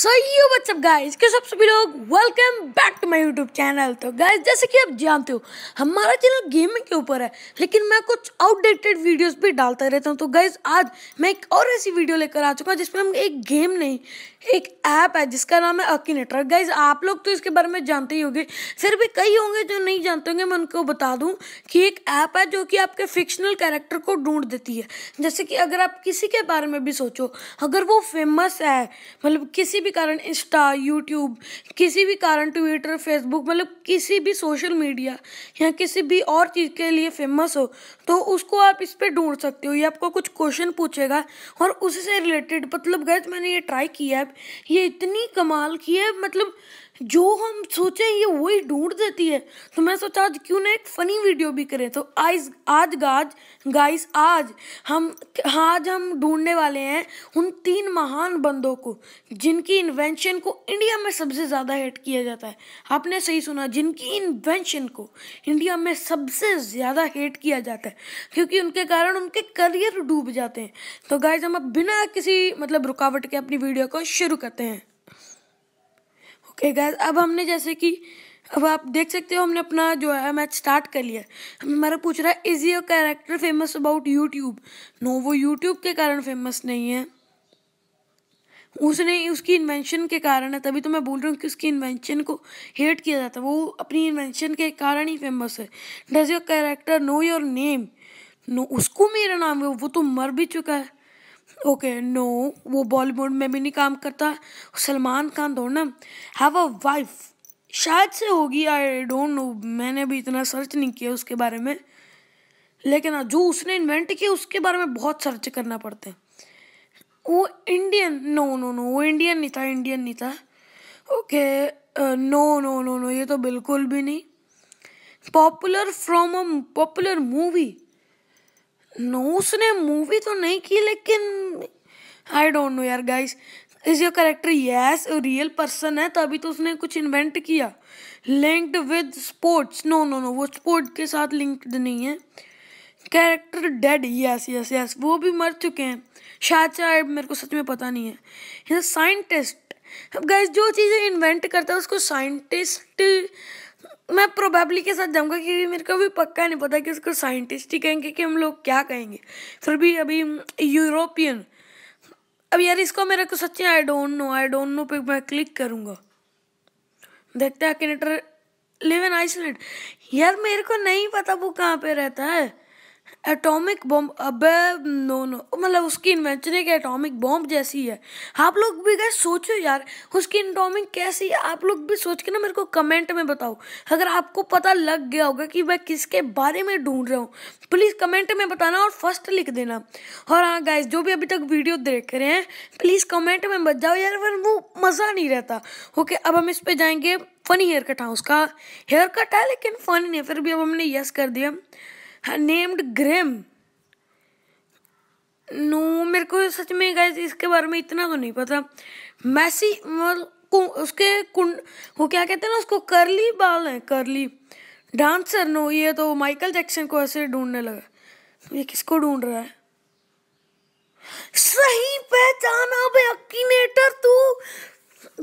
So you WhatsApp guys के सब सभी लोग welcome back to my YouTube channel तो गाइस जैसे कि आप जानते हो हमारा चैनल गेमिंग के ऊपर है लेकिन मैं कुछ आउटडेटेड वीडियोस भी डालता रहता हूँ तो गाइस आज मैं एक और ऐसी वीडियो लेकर आ चुका हूँ जिसमें हम एक गेम नहीं एक ऐप है जिसका नाम है अकीनेटर गाइज आप लोग तो इसके बारे में जानते ही होंगे फिर भी कई होंगे जो नहीं जानते होंगे मैं उनको बता दूं कि एक ऐप है जो कि आपके फिक्शनल कैरेक्टर को ढूंढ देती है जैसे कि अगर आप किसी के बारे में भी सोचो अगर वो फेमस है मतलब किसी भी कारण इंस्टा यूट्यूब किसी भी कारण ट्विटर फेसबुक मतलब किसी भी सोशल मीडिया या किसी भी और चीज़ के लिए फेमस हो तो उसको आप इस पर ढूंढ सकते हो ये आपको कुछ क्वेश्चन पूछेगा और उससे रिलेटेड मतलब गैज मैंने ये ट्राई किया है ये इतनी कमाल की है मतलब जो हम सोचे ये वही ढूंढ देती है तो मैं सोचा आज क्यों ना एक फ़नी वीडियो भी करें तो आज आज गाज गाइस आज हम आज हम ढूंढने वाले हैं उन तीन महान बंदों को जिनकी इन्वेंशन को इंडिया में सबसे ज़्यादा हेट किया जाता है आपने सही सुना जिनकी इन्वेंशन को इंडिया में सबसे ज़्यादा हेट किया जाता है क्योंकि उनके कारण उनके करियर डूब जाते हैं तो गाइज हम अब बिना किसी मतलब रुकावट के अपनी वीडियो को शुरू करते हैं ओके गैस अब हमने जैसे कि अब आप देख सकते हो हमने अपना जो है मैच स्टार्ट कर लिया हमारा पूछ रहा है is your character famous about YouTube no वो यूट्यूब के कारण फेमस नहीं है उसने उसकी इन्वेंशन के कारण है तभी तो मैं बोल रहा हूँ कि उसकी इन्वेंशन को हेट किया जाता है वो अपनी इन्वेंशन के कारण ही फेमस है does your character know your name no उसको मेरा नाम है वो तो मर भी चुका है ओके नो वो बॉलीवुड में भी नहीं काम करता सलमान खान दो ना हैव अ वाइफ शायद से होगी आई डोंट नो मैंने भी इतना सर्च नहीं किया उसके बारे में लेकिन हाँ, जो उसने इन्वेंट किया उसके बारे में बहुत सर्च करना पड़ता है वो इंडियन नो नो नो वो इंडियन नहीं था इंडियन नहीं था okay no no no no ये तो बिल्कुल भी नहीं popular from a popular movie no उसने मूवी तो नहीं की लेकिन आई डोंट नो यार guys is your character yes real person है तो अभी तो उसने कुछ इन्वेंट किया linked with sports no no no वो स्पोर्ट के साथ लिंक्ड नहीं है character dead yes yes yes वो भी मर चुके हैं शायद शायद मेरे को सच में पता नहीं है साइंटिस्ट अब गाइस जो चीज़ें इन्वेंट करता है उसको साइंटिस्ट मैं प्रोबेबली के साथ जाऊंगा क्योंकि मेरे को भी पक्का नहीं पता कि उसको साइंटिस्ट ही कहेंगे कि हम लोग क्या कहेंगे फिर भी अभी यूरोपियन अब यार इसको मेरे को सच्ची I don't know I don't know पे मैं क्लिक करूँगा देखते हैं कैनेटर लिव इन आइसलैंड यार मेरे को नहीं पता वो कहाँ पे रहता है एटॉमिक बॉम्ब अबे नो नो मतलब उसकी इन्वेंशन एक एटॉमिक बॉम्ब जैसी है आप लोग भी गए सोचो यार उसकी इन्टॉमिक कैसी है आप लोग भी सोच के ना मेरे को कमेंट में बताओ अगर आपको पता लग गया होगा कि मैं किसके बारे में ढूंढ रहा हूँ प्लीज़ कमेंट में बताना और फर्स्ट लिख देना और हाँ गाइज जो भी अभी तक वीडियो देख रहे हैं प्लीज़ कमेंट में बच जाओ यार फिर वो मज़ा नहीं रहता ओके अब हम इस पर जाएंगे फ़नी हेयर कट हाँ उसका हेयर कट है लेकिन फ़नी नहीं फिर भी अब हमने यस कर दिया नेम्ड ग्रेम नो मेरे को सच में गए इसके बारे में इतना तो नहीं पता मैसी मतलब, उसके कुंड वो क्या कहते हैं ना उसको करली बाल है करली डांसर नो ये तो माइकल जैक्सन को ऐसे ढूंढने लगा ये किसको ढूंढ रहा है सही पहचाना बे अक्कीनेटर तू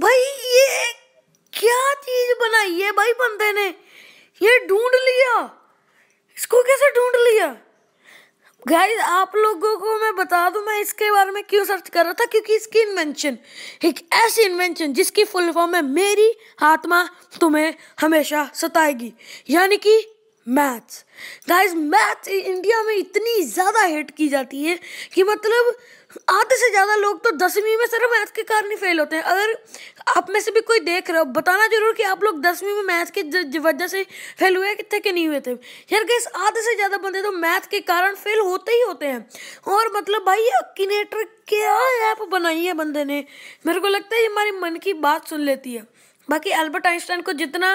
भाई ये क्या चीज बनाई है भाई बंदे ने ये ढूंढ लिया इसको कैसे ढूंढ लिया गाइस आप लोगों को मैं बता दूं मैं इसके बारे में क्यों सर्च कर रहा था क्योंकि इसकी इन्वेंशन एक ऐसी इन्वेंशन जिसकी फुल फॉर्म है मेरी आत्मा तुम्हें हमेशा सताएगी यानी कि मैथ्स गाइस मैथ्स इंडिया में इतनी ज़्यादा हिट की जाती है कि मतलब आधे से ज़्यादा लोग तो दसवीं में सिर्फ मैथ के कारण ही फेल होते हैं अगर आप में से भी कोई देख रहे हो बताना जरूर कि आप लोग दसवीं में मैथ की वजह से फेल हुए थे कि नहीं हुए थे यार गैस आधे से ज़्यादा बंदे तो मैथ के कारण फेल होते ही होते हैं और मतलब भाई अकीनेटर क्या ऐप बनाई है बंदे ने मेरे को लगता है ये हमारे मन की बात सुन लेती है बाकी अल्बर्ट आइंस्टाइन को जितना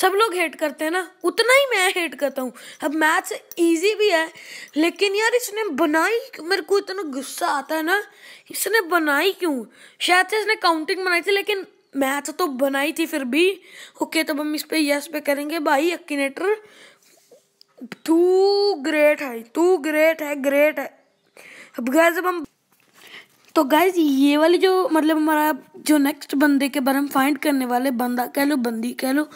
सब लोग हेट करते हैं ना उतना ही मैं हेट करता हूँ अब मैथ्स इजी भी है लेकिन यार इसने बनाई मेरे को इतना गुस्सा आता है ना इसने बनाई क्यों शायद से इसने काउंटिंग बनाई थी लेकिन मैथ तो बनाई थी फिर भी ओके तब तो हम इस पे यस पे करेंगे भाई अक्कीनेटर तू ग्रेट है तू ग्रेट है ग्रेट है अब गैस जब हम तो गाइज ये वाली जो मतलब हमारा जो नेक्स्ट बंदे के बारे में फाइंड करने वाले बंदा कह लो बंदी कह लो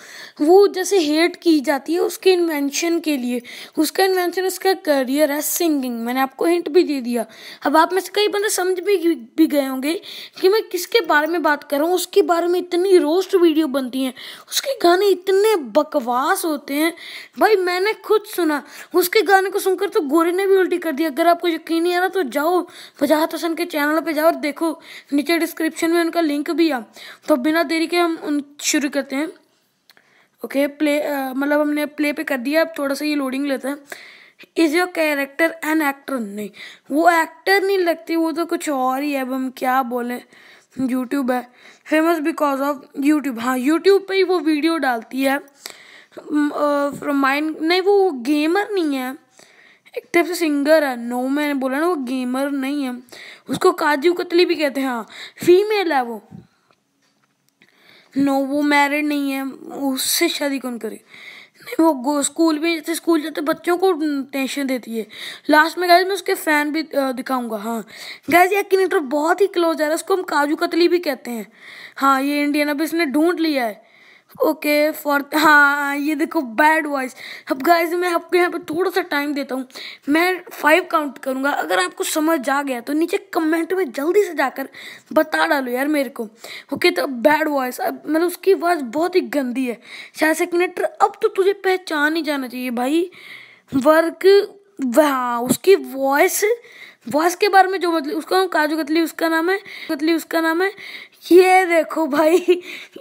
वो जैसे हेट की जाती है उसके इन्वेंशन के लिए उसका इन्वेंशन उसका करियर है सिंगिंग मैंने आपको हिंट भी दे दिया अब आप में से कई बंदे समझ भी भी गए होंगे कि मैं किसके बारे में बात कर रहा हूँ उसके बारे में इतनी रोस्ट वीडियो बनती हैं उसके गाने इतने बकवास होते हैं भाई मैंने खुद सुना उसके गाने को सुनकर तो गोरे ने भी उल्टी कर दी अगर आपको यकीन नहीं आ रहा तो जाओ वजाहत हसन के चैनल पे जाओ और देखो नीचे डिस्क्रिप्शन में उनका लिंक भी है तो बिना देरी के हम उन शुरू करते हैं ओके प्ले मतलब हमने प्ले पे कर दिया अब थोड़ा सा ये लोडिंग लेते हैं is your character an actor नहीं वो एक्टर नहीं लगती वो तो कुछ और ही है अब हम क्या बोलें यूट्यूब है फेमस बिकॉज ऑफ यूट्यूब हाँ यूट्यूब पर ही वो वीडियो डालती है फ्रॉम माइंड नहीं वो गेमर नहीं है एक से सिंगर है नो मैंने बोला ना वो गेमर नहीं है उसको काजू कतली भी कहते हैं हाँ फीमेल है वो नो वो मैरिड नहीं है उससे शादी कौन करे नहीं वो स्कूल में जैसे स्कूल जाते बच्चों को टेंशन देती है लास्ट में गाइज मैं उसके फैन भी दिखाऊंगा हाँ गाइज ये किनेक्टर बहुत ही क्लोज आ रहा है उसको हम काजू कतली भी कहते हैं हाँ ये इंडियन अब इसने ढूंढ लिया है ओके फॉर हाँ ये देखो बैड वॉइस अब गाइज मैं आपको यहाँ पे थोड़ा सा टाइम देता हूँ मैं फाइव काउंट करूँगा अगर आपको समझ आ गया तो नीचे कमेंट में जल्दी से जाकर बता डालो यार मेरे को ओके तो बैड वॉइस अब मतलब उसकी वॉइस बहुत ही गंदी है शायद से कनेक्टर अब तो तुझे पहचान ही जाना चाहिए भाई वर्क हाँ उसकी वॉइस वॉइस के बारे में जो मतलब उसका नाम काजू कतली उसका नाम है कतली उसका नाम है ये देखो भाई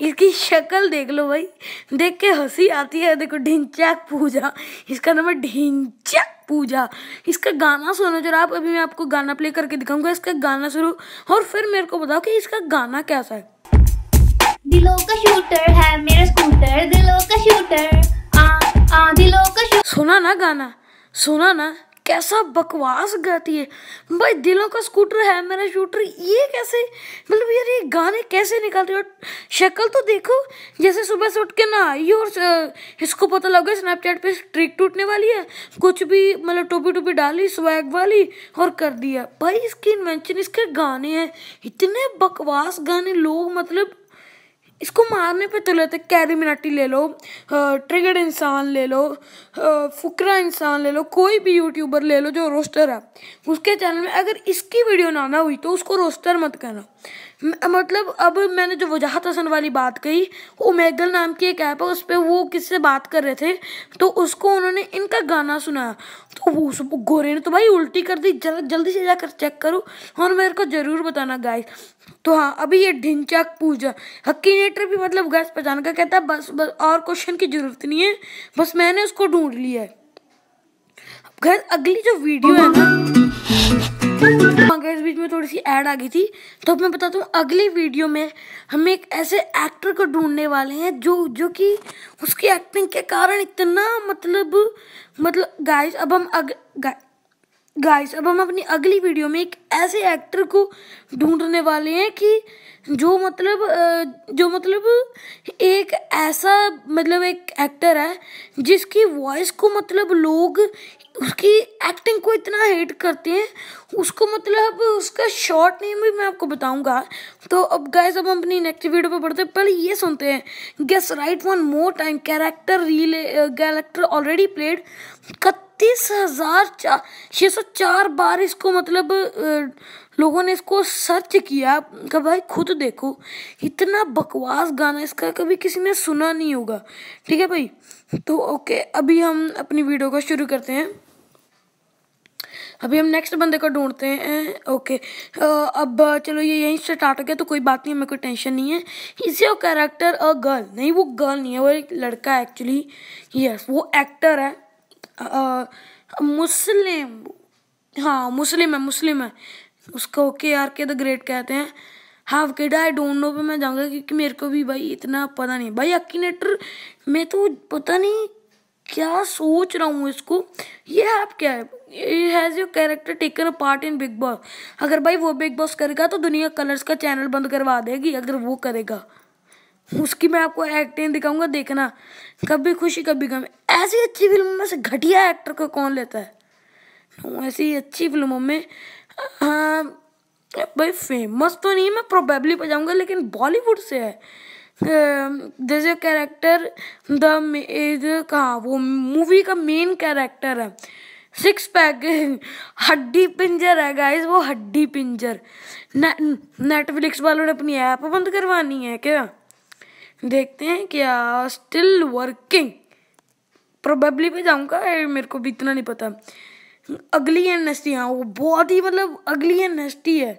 इसकी शक्ल देख लो भाई देख के हंसी आती है देखो ढिंचैक पूजा इसका नाम है ढिंचैक पूजा इसका गाना सुनो जरा आप अभी मैं आपको गाना प्ले करके दिखाऊंगा इसका गाना शुरू और फिर मेरे को बताओ कि इसका गाना कैसा है दिलों का शूटर है मेरा स्कूटर दिलों का शूटर आ आ दिलों का शूटर सुना ना गाना सुना ना कैसा बकवास गाती है भाई दिलों का स्कूटर है मेरा शूटर ये कैसे मतलब यार ये गाने कैसे निकाल रहे हो शक्ल तो देखो जैसे सुबह से उठ के ना आई और इसको पता लगा स्नैपचैट पे ट्रिक टूटने वाली है कुछ भी मतलब टोपी टोपी डाली स्वैग वाली और कर दिया भाई इसकी इन्वेंशन इसके गाने हैं इतने बकवास गाने लोग मतलब इसको मारने पे तो लेते कैरी मिनाटी ले लो ट्रिगर इंसान ले लो फुकरा इंसान ले लो कोई भी यूट्यूबर ले लो जो रोस्टर है उसके चैनल में अगर इसकी वीडियो ना ना हुई तो उसको रोस्टर मत कहना मतलब अब मैंने जो वजाहत हसन वाली बात कही ओमेगल नाम की एक ऐप है उस पर वो किससे बात कर रहे थे तो उसको उन्होंने इनका गाना सुनाया तो वो उस गोरे ने तो भाई उल्टी कर दी जरा जल्दी से जाकर चेक करो और मेरे को ज़रूर बताना गाय तो हाँ अभी ये ढिंचाक पूजा नेटर भी मतलब गैस पहचान का कहता है बस बस और क्वेश्चन की जरूरत नहीं है बस मैंने उसको ढूंढ लिया है घर अगली जो वीडियो है ना इस बीच में थोड़ी सी ऐड आ गई थी तो अब मैं बताता हूँ अगली वीडियो में हम एक ऐसे एक्टर को ढूंढने वाले हैं जो जो कि उसकी एक्टिंग के कारण इतना मतलब मतलब गाइस अब हम अग गाइस अब हम अपनी अगली वीडियो में एक ऐसे एक्टर को ढूंढने वाले हैं कि जो मतलब जो मतलब एक ऐसा मतलब एक एक्टर है जिसकी वॉइस को मतलब लोग उसकी एक्टिंग को इतना हेट करते हैं उसको मतलब उसका शॉर्ट नेम भी मैं आपको बताऊंगा तो अब गाइस अब हम अपनी नेक्स्ट वीडियो पर बढ़ते हैं पहले ये सुनते हैं guess right one more time character relay character already played कत पैंतीस हज़ार छः सौ चार बार इसको मतलब लोगों ने इसको सर्च किया कि भाई खुद देखो इतना बकवास गाना इसका कभी किसी ने सुना नहीं होगा ठीक है भाई तो ओके अभी हम अपनी वीडियो को शुरू करते हैं अभी हम नेक्स्ट बंदे को ढूंढते हैं ओके अब चलो ये यहीं स्टार्ट हो गया तो कोई बात नहीं हमें कोई टेंशन नहीं है is your character a girl नहीं वो गर्ल नहीं है वो एक लड़का एक्चुअली यस वो एक्टर है मुस्लिम हाँ मुस्लिम है मुस्लिम है उसको के आर के द ग्रेट कहते हैं half kid I don't know पे मैं जाऊँगा क्योंकि मेरे को भी भाई इतना पता नहीं भाई अक्कीनेटर मैं तो पता नहीं क्या सोच रहा हूँ इसको ये ऐप क्या है has your character taken a part in Bigg Boss अगर भाई वो बिग बॉस करेगा तो दुनिया कलर्स का चैनल बंद करवा देगी अगर वो करेगा उसकी मैं आपको एक्टिंग दिखाऊंगा देखना कभी खुशी कभी गम ऐसी अच्छी फिल्मों में से घटिया एक्टर को कौन लेता है ऐसी अच्छी फिल्मों में हाँ भाई फेमस तो नहीं मैं प्रोबेबली बजाऊंगा लेकिन बॉलीवुड से है जैसे कैरेक्टर द कहा वो मूवी का मेन कैरेक्टर है सिक्स पैक हड्डी पिंजर है गाइस वो हड्डी पिंजर ने, नेटफ्लिक्स वालों ने अपनी ऐप बंद करवानी है क्या देखते हैं क्या स्टिल वर्किंग प्रोबेबली पे जाऊंगा मेरे को भी इतना नहीं पता अगली एंड टी हाँ वो बहुत ही मतलब अगली एंड टी है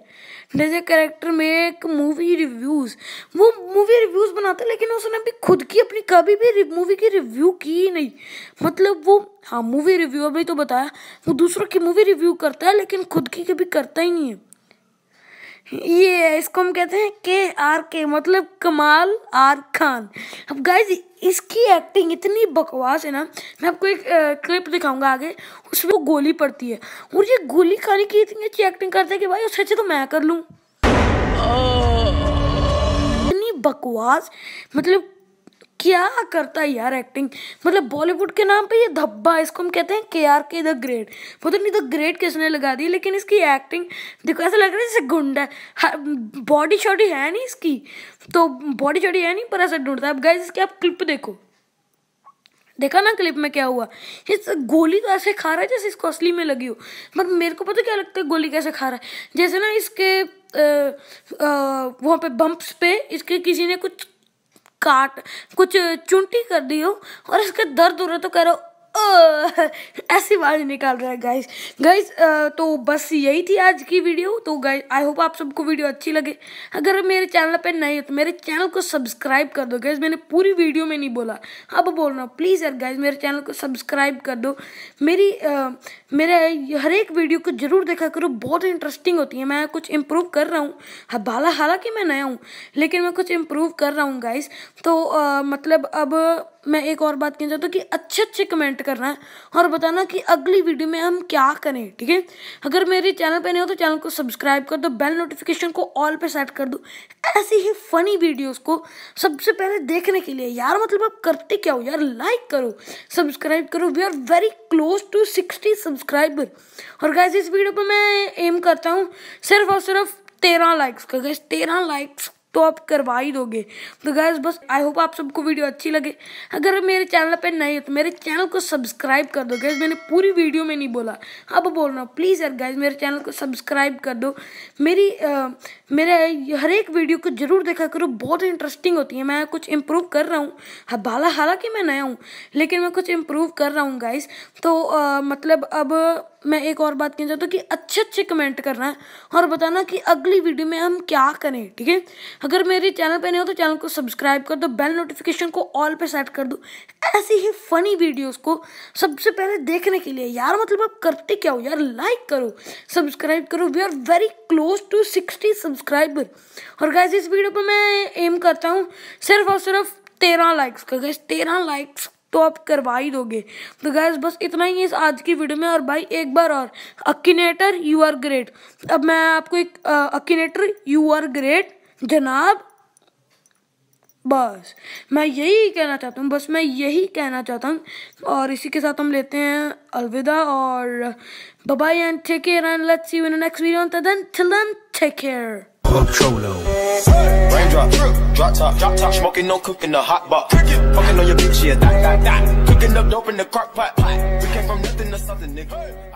जैसे करेक्टर में एक मूवी रिव्यूज़ वो मूवी रिव्यूज़ बनाते लेकिन उसने अभी खुद की अपनी कभी भी मूवी की रिव्यू की ही नहीं मतलब वो हाँ मूवी रिव्यू अभी तो बताया वो दूसरों की मूवी रिव्यू करता है लेकिन खुद की कभी करता ही नहीं है ये इसको हम कहते हैं के आर के मतलब कमाल आर खान अब गाइज इसकी एक्टिंग इतनी बकवास है ना मैं आपको एक क्लिप दिखाऊंगा आगे उसमें वो गोली पड़ती है और ये गोली खाने की इतनी अच्छी एक्टिंग करते हैं कि भाई उससे अच्छे तो मैं कर लूँ oh. इतनी बकवास मतलब क्या करता है यार एक्टिंग मतलब बॉलीवुड के नाम पे ये धब्बा इसको हम कहते हैं के आर के द ग्रेट पता नहीं द ग्रेट किसने लगा दी लेकिन इसकी एक्टिंग देखो ऐसा लग रहा है जैसे गुंडा बॉडी शॉडी है नहीं इसकी तो बॉडी शॉडी है नहीं पर ऐसा ढूंढता है अब गाइस इसके आप क्लिप देखो देखा ना क्लिप में क्या हुआ इस तो गोली तो ऐसे खा रहा है जैसे इसको असली में लगी हो बट मेरे को पता क्या लगता है गोली कैसे खा रहा है जैसे ना इसके वहाँ पे बम्प्स पे इसके किसी ने कुछ काट कुछ चुनटी कर दी हो और इसके दर्द हो रहे तो कह रहे हो ऐसी आवाज निकाल रहा है गाइस गाइस तो बस यही थी आज की वीडियो तो गाइस आई होप आप सबको वीडियो अच्छी लगे अगर मेरे चैनल पे नए हो तो मेरे चैनल को सब्सक्राइब कर दो गाइस मैंने पूरी वीडियो में नहीं बोला अब बोल रहा हूँ प्लीज़ यार गाइस मेरे चैनल को सब्सक्राइब कर दो मेरी मेरे हर एक वीडियो को ज़रूर देखा करो बहुत इंटरेस्टिंग होती है मैं कुछ इम्प्रूव कर रहा हूँ हाँ, हालांकि मैं नया हूँ लेकिन मैं कुछ इम्प्रूव कर रहा हूँ गाइस तो आ, मतलब अब मैं एक और बात कहना चाहता हूँ कि अच्छे अच्छे कमेंट करना है और बताना कि अगली वीडियो में हम क्या करें ठीक है अगर मेरे चैनल पे नहीं हो तो चैनल को सब्सक्राइब कर दो बेल नोटिफिकेशन को ऑल पे सेट कर दो ऐसी ही फनी वीडियोस को सबसे पहले देखने के लिए यार मतलब आप करते क्या हो यार लाइक करो सब्सक्राइब करो we are very close to sixty subscriber और गैस इस वीडियो पर मैं एम करता हूँ सिर्फ और सिर्फ तेरह लाइक्स का गैस तेरह लाइक्स तो आप करवा ही दोगे तो गैस बस आई होप आप सबको वीडियो अच्छी लगे अगर मेरे चैनल पर नए हो तो मेरे चैनल को सब्सक्राइब कर दो गैस मैंने पूरी वीडियो में नहीं बोला अब बोल रहा हूँ प्लीज़ यार गैस मेरे चैनल को सब्सक्राइब कर दो मेरी मेरे हर एक वीडियो को ज़रूर देखा करो बहुत इंटरेस्टिंग होती है मैं कुछ इम्प्रूव कर रहा हूँ हाँ, बाला हालांकि मैं नया हूँ लेकिन मैं कुछ इम्प्रूव कर रहा हूँ गाइस तो आ, मतलब अब मैं एक और बात कहना चाहता हूँ कि अच्छे अच्छे कमेंट करना है और बताना कि अगली वीडियो में हम क्या करें ठीक है अगर मेरे चैनल पे नहीं हो तो चैनल को सब्सक्राइब कर दो बेल नोटिफिकेशन को ऑल पे सेट कर दो ऐसी ही फनी वीडियोस को सबसे पहले देखने के लिए यार मतलब आप करते क्या हो यार लाइक करो सब्सक्राइब करो we are very close to sixty subscriber और गैस इस वीडियो पर मैं एम करता हूँ सिर्फ और सिर्फ तेरह लाइक्स का गैस तेरह लाइक्स तो आप करवा ही दोगे तो गैस बस इतना ही है इस आज की वीडियो में और भाई एक बार और अकीनेटर यू आर ग्रेट अब मैं आपको एक अकीनेटर यू आर ग्रेट जनाब बस मैं यही कहना चाहता हूँ बस मैं यही कहना चाहता हूँ और इसी के साथ हम लेते हैं अलविदा और bye and take care and let's see you in next video then till then take care Cholo. Raindrop, drop top, drop top, smoking, no cooking, the hot box. Fucking on your bitch, yeah, that, that, that. Cooking up dope in the crock pot. We came from nothing to something, nigga.